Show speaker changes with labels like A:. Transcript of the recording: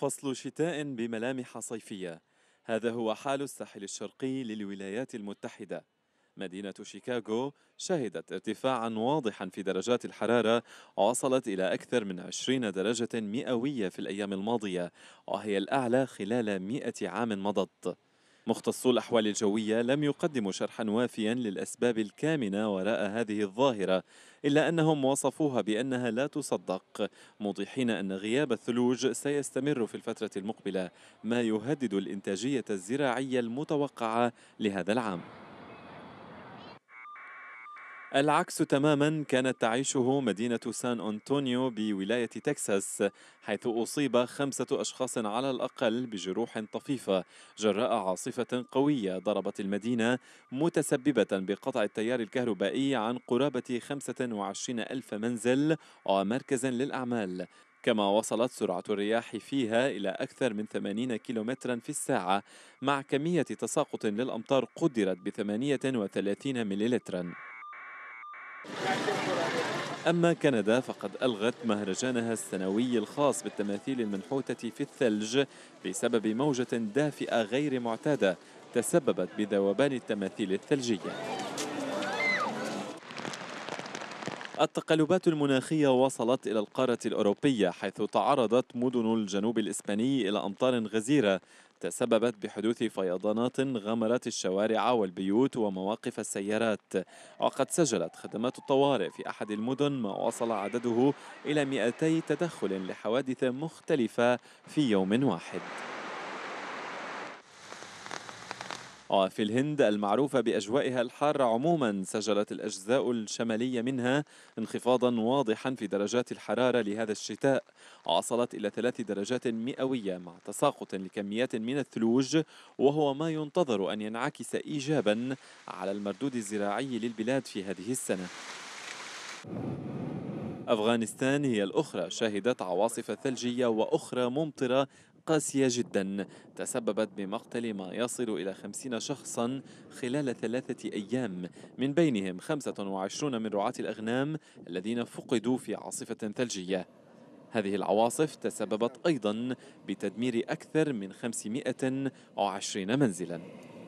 A: فصل شتاء بملامح صيفية هذا هو حال الساحل الشرقي للولايات المتحدة مدينة شيكاغو شهدت ارتفاعا واضحا في درجات الحرارة وصلت إلى أكثر من 20 درجة مئوية في الأيام الماضية وهي الأعلى خلال 100 عام مضت مختصو الاحوال الجويه لم يقدموا شرحا وافيا للاسباب الكامنه وراء هذه الظاهره الا انهم وصفوها بانها لا تصدق موضحين ان غياب الثلوج سيستمر في الفتره المقبله ما يهدد الانتاجيه الزراعيه المتوقعه لهذا العام العكس تماما كانت تعيشه مدينة سان أنطونيو بولاية تكساس حيث أصيب خمسة أشخاص على الأقل بجروح طفيفة جراء عاصفة قوية ضربت المدينة متسببة بقطع التيار الكهربائي عن قرابة 25 ألف منزل ومركز للأعمال كما وصلت سرعة الرياح فيها إلى أكثر من 80 كيلومترا في الساعة مع كمية تساقط للأمطار قدرت ب 38 مليلترا أما كندا فقد ألغت مهرجانها السنوي الخاص بالتماثيل المنحوتة في الثلج بسبب موجة دافئة غير معتادة تسببت بذوبان التماثيل الثلجية التقلبات المناخية وصلت إلى القارة الأوروبية حيث تعرضت مدن الجنوب الإسباني إلى أمطار غزيرة تسببت بحدوث فيضانات غمرت الشوارع والبيوت ومواقف السيارات وقد سجلت خدمات الطوارئ في أحد المدن ما وصل عدده إلى 200 تدخل لحوادث مختلفة في يوم واحد وفي آه، الهند المعروفة بأجوائها الحارة عموما سجلت الأجزاء الشمالية منها انخفاضا واضحا في درجات الحرارة لهذا الشتاء وصلت إلى ثلاث درجات مئوية مع تساقط لكميات من الثلوج وهو ما ينتظر أن ينعكس إيجابا على المردود الزراعي للبلاد في هذه السنة أفغانستان هي الأخرى شهدت عواصف ثلجية وأخرى ممطرة قاسية جدا تسببت بمقتل ما يصل إلى خمسين شخصا خلال ثلاثة أيام من بينهم خمسة وعشرون من رعاة الأغنام الذين فقدوا في عاصفة ثلجية هذه العواصف تسببت أيضا بتدمير أكثر من خمسمائة وعشرين منزلا